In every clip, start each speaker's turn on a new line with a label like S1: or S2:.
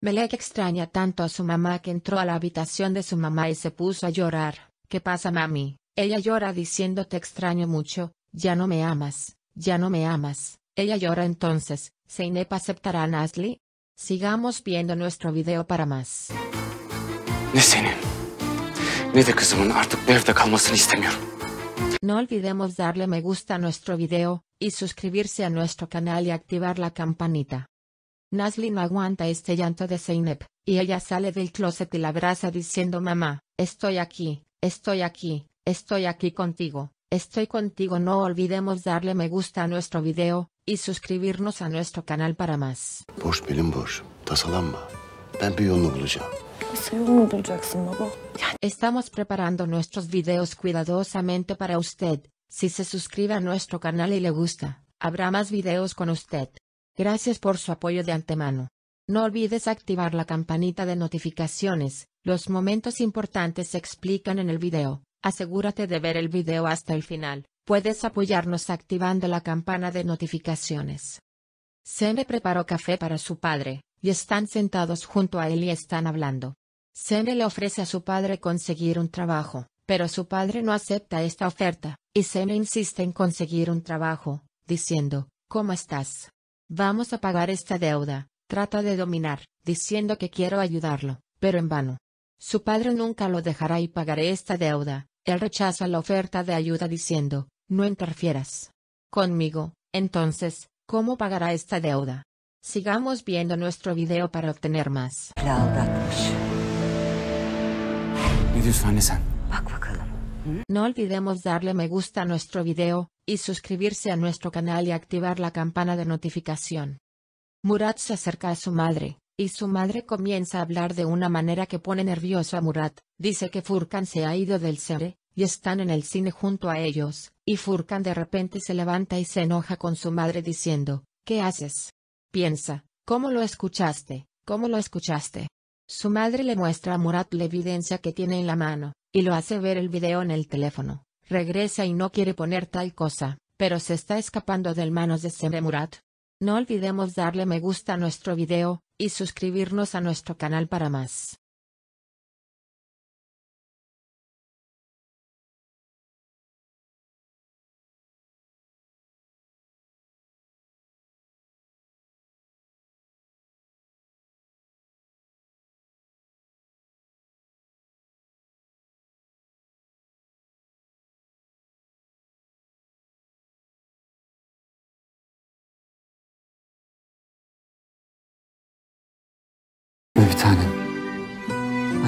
S1: Melek extraña tanto a su mamá que entró a la habitación de su mamá y se puso a llorar. ¿Qué pasa mami? Ella llora diciendo te extraño mucho, ya no me amas, ya no me amas. Ella llora entonces, ¿Seinep aceptará a Nasli? Sigamos viendo nuestro video para más. No olvidemos darle me gusta a nuestro video, y suscribirse a nuestro canal y activar la campanita. Nasli no aguanta este llanto de Zeynep, y ella sale del closet y la abraza diciendo Mamá, estoy aquí, estoy aquí, estoy aquí contigo, estoy contigo. No olvidemos darle me gusta a nuestro video, y suscribirnos a nuestro canal para más. Estamos preparando nuestros videos cuidadosamente para usted. Si se suscribe a nuestro canal y le gusta, habrá más videos con usted. Gracias por su apoyo de antemano. No olvides activar la campanita de notificaciones, los momentos importantes se explican en el video, asegúrate de ver el video hasta el final, puedes apoyarnos activando la campana de notificaciones. Seme preparó café para su padre, y están sentados junto a él y están hablando. Sene le ofrece a su padre conseguir un trabajo, pero su padre no acepta esta oferta, y Sene insiste en conseguir un trabajo, diciendo, ¿Cómo estás? Vamos a pagar esta deuda, trata de dominar, diciendo que quiero ayudarlo, pero en vano. Su padre nunca lo dejará y pagaré esta deuda. Él rechaza la oferta de ayuda diciendo, no interfieras. Conmigo, entonces, ¿cómo pagará esta deuda? Sigamos viendo nuestro video para obtener más. No olvidemos darle me gusta a nuestro video, y suscribirse a nuestro canal y activar la campana de notificación. Murat se acerca a su madre, y su madre comienza a hablar de una manera que pone nervioso a Murat, dice que Furkan se ha ido del cine, y están en el cine junto a ellos, y Furkan de repente se levanta y se enoja con su madre diciendo, ¿qué haces? Piensa, ¿cómo lo escuchaste? ¿Cómo lo escuchaste? Su madre le muestra a Murat la evidencia que tiene en la mano, y lo hace ver el video en el teléfono. Regresa y no quiere poner tal cosa, pero se está escapando del manos de Murat. No olvidemos darle me gusta a nuestro video, y suscribirnos a nuestro canal para más.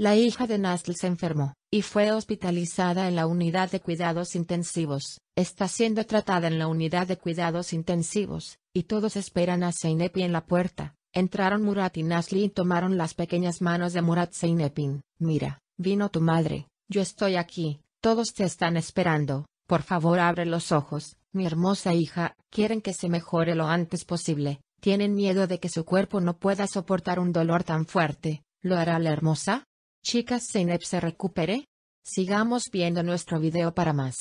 S1: La hija de Nasli se enfermó, y fue hospitalizada en la unidad de cuidados intensivos. Está siendo tratada en la unidad de cuidados intensivos, y todos esperan a Zeynepi en la puerta. Entraron Murat y Nasli y tomaron las pequeñas manos de Murat Seinepin. Mira, vino tu madre, yo estoy aquí, todos te están esperando, por favor abre los ojos, mi hermosa hija, quieren que se mejore lo antes posible, tienen miedo de que su cuerpo no pueda soportar un dolor tan fuerte, ¿lo hará la hermosa? Chicas Zeynep se recupere. Sigamos viendo nuestro video para más.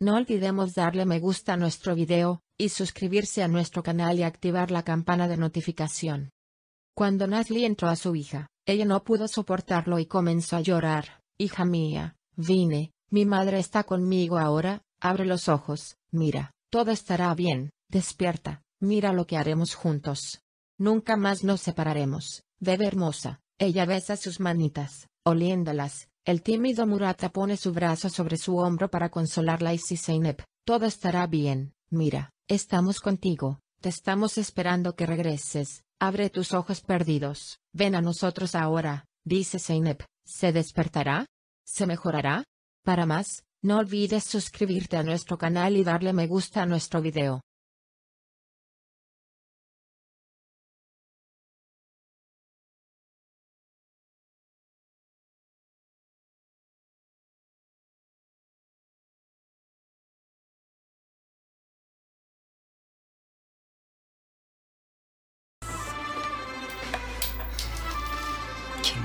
S1: No olvidemos darle me gusta a nuestro video, y suscribirse a nuestro canal y activar la campana de notificación. Cuando Nazli entró a su hija, ella no pudo soportarlo y comenzó a llorar. Hija mía, vine, mi madre está conmigo ahora, abre los ojos, mira, todo estará bien, despierta, Mira lo que haremos juntos. Nunca más nos separaremos, bebe hermosa. Ella besa sus manitas, oliéndolas. El tímido Murata pone su brazo sobre su hombro para consolarla y si Zeynep, todo estará bien, mira, estamos contigo, te estamos esperando que regreses, abre tus ojos perdidos, ven a nosotros ahora, dice Zeynep, ¿se despertará? ¿Se mejorará? Para más, no olvides suscribirte a nuestro canal y darle me
S2: gusta a nuestro video.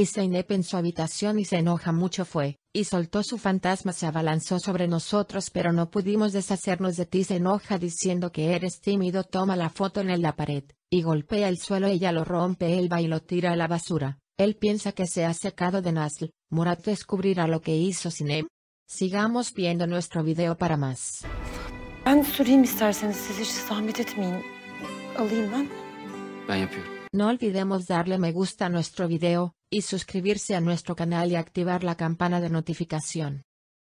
S1: y Zeynep en su habitación y se enoja mucho fue, y soltó su fantasma se abalanzó sobre nosotros pero no pudimos deshacernos de ti se enoja diciendo que eres tímido toma la foto en la pared, y golpea el suelo ella lo rompe va y lo tira a la basura, él piensa que se ha secado de Nasl, Murat descubrirá lo que hizo Sinem. Sigamos viendo nuestro video para más. No olvidemos darle me gusta a nuestro video, y suscribirse a nuestro canal y activar la campana de notificación.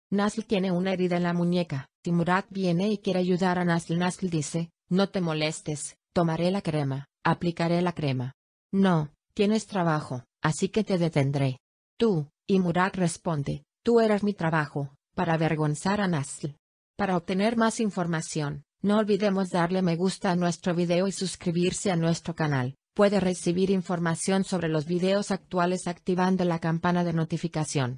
S1: Nasl tiene una herida en la muñeca, si Murat viene y quiere ayudar a Nasl Nasl dice, no te molestes, tomaré la crema, aplicaré la crema. No, tienes trabajo, así que te detendré. Tú, y Murat responde, tú eras mi trabajo, para avergonzar a Nasl. Para obtener más información, no olvidemos darle me gusta a nuestro video y suscribirse a nuestro canal puede recibir información sobre los videos actuales activando la campana de notificación.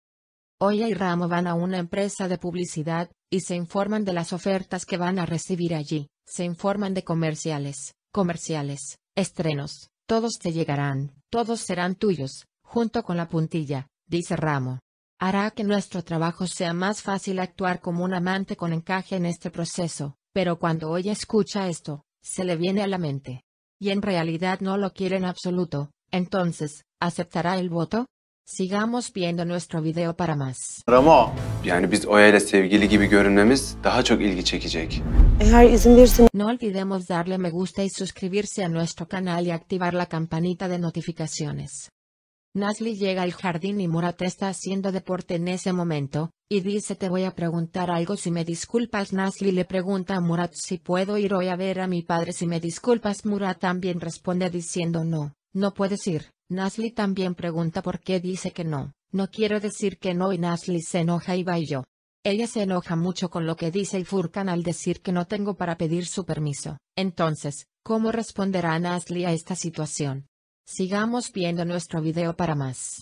S1: Oya y Ramo van a una empresa de publicidad, y se informan de las ofertas que van a recibir allí, se informan de comerciales, comerciales, estrenos, todos te llegarán, todos serán tuyos, junto con la puntilla, dice Ramo. Hará que nuestro trabajo sea más fácil actuar como un amante con encaje en este proceso, pero cuando Oya escucha esto, se le viene a la mente. Y en realidad no lo quiere en absoluto, entonces, ¿aceptará el voto? Sigamos viendo nuestro video para más. No olvidemos darle me gusta y suscribirse a nuestro canal y activar la campanita de notificaciones. Nasli llega al jardín y Murat está haciendo deporte en ese momento, y dice te voy a preguntar algo si me disculpas Nasli le pregunta a Murat si puedo ir hoy a ver a mi padre si me disculpas Murat también responde diciendo no, no puedes ir. Nasli también pregunta por qué dice que no, no quiero decir que no y Nasli se enoja y va y yo. Ella se enoja mucho con lo que dice y Furkan al decir que no tengo para pedir su permiso. Entonces, ¿cómo responderá Nasli a esta situación? Sigamos viendo nuestro video para más.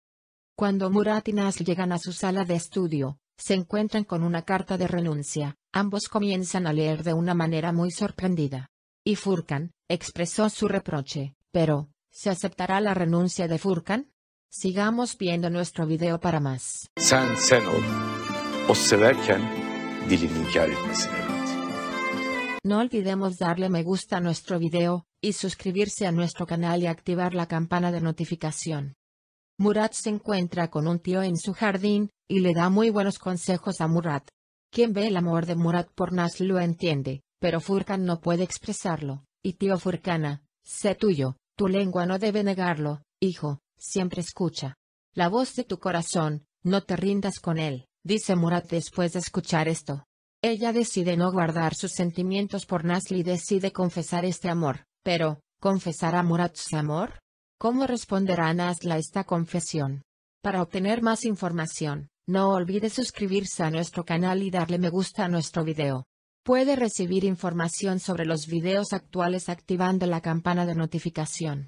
S1: Cuando Murat y Nas llegan a su sala de estudio, se encuentran con una carta de renuncia, ambos comienzan a leer de una manera muy sorprendida. Y Furkan, expresó su reproche, pero, ¿se aceptará la renuncia de Furkan? Sigamos viendo nuestro video para más. No olvidemos darle me gusta a nuestro video, y suscribirse a nuestro canal y activar la campana de notificación. Murat se encuentra con un tío en su jardín, y le da muy buenos consejos a Murat. Quien ve el amor de Murat por Nasli lo entiende, pero Furkan no puede expresarlo. Y tío Furcana, sé tuyo, tu lengua no debe negarlo, hijo, siempre escucha. La voz de tu corazón, no te rindas con él, dice Murat después de escuchar esto. Ella decide no guardar sus sentimientos por Nasli y decide confesar este amor, pero, ¿confesará Murat su amor? ¿Cómo responderá a esta confesión? Para obtener más información, no olvide suscribirse a nuestro canal y darle me gusta a nuestro video. Puede recibir información sobre los videos actuales activando la campana
S2: de notificación.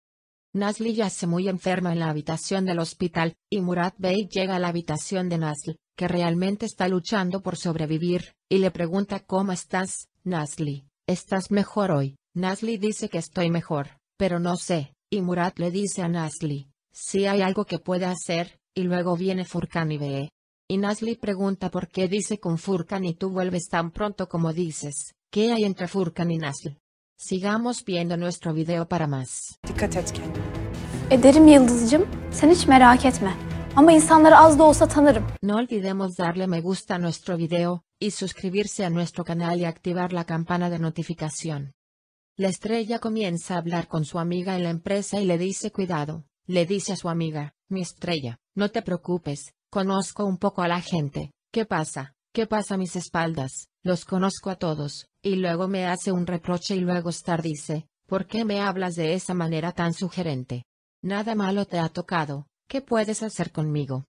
S1: ya yace muy enferma en la habitación del hospital, y Murat Bey llega a la habitación de Nasli, que realmente está luchando por sobrevivir, y le pregunta ¿Cómo estás, Nasli? ¿Estás mejor hoy? Nasli dice que estoy mejor, pero no sé, y Murat le dice a Nasli, si hay algo que pueda hacer, y luego viene Furkan y ve. Y Nasli pregunta por qué dice con Furkan y tú vuelves tan pronto como dices, ¿qué hay entre Furkan y Nasli? Sigamos viendo nuestro video para más. No olvidemos darle me gusta a nuestro video, y suscribirse a nuestro canal y activar la campana de notificación. La estrella comienza a hablar con su amiga en la empresa y le dice cuidado, le dice a su amiga, mi estrella, no te preocupes, conozco un poco a la gente, ¿qué pasa? ¿Qué pasa a mis espaldas? Los conozco a todos, y luego me hace un reproche y luego Star dice, ¿por qué me hablas de esa manera tan sugerente? Nada malo te ha tocado, ¿qué puedes hacer conmigo?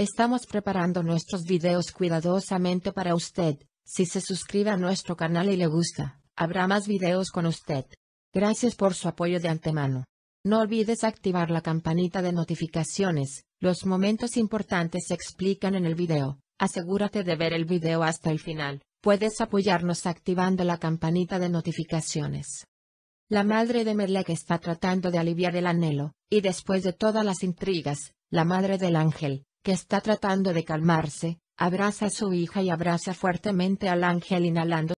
S1: Estamos preparando nuestros videos cuidadosamente para usted. Si se suscribe a nuestro canal y le gusta, habrá más videos con usted. Gracias por su apoyo de antemano. No olvides activar la campanita de notificaciones. Los momentos importantes se explican en el video. Asegúrate de ver el video hasta el final. Puedes apoyarnos activando la campanita de notificaciones. La madre de que está tratando de aliviar el anhelo, y después de todas las intrigas, la madre del ángel, que está tratando de calmarse, abraza a su hija y abraza fuertemente al ángel inhalando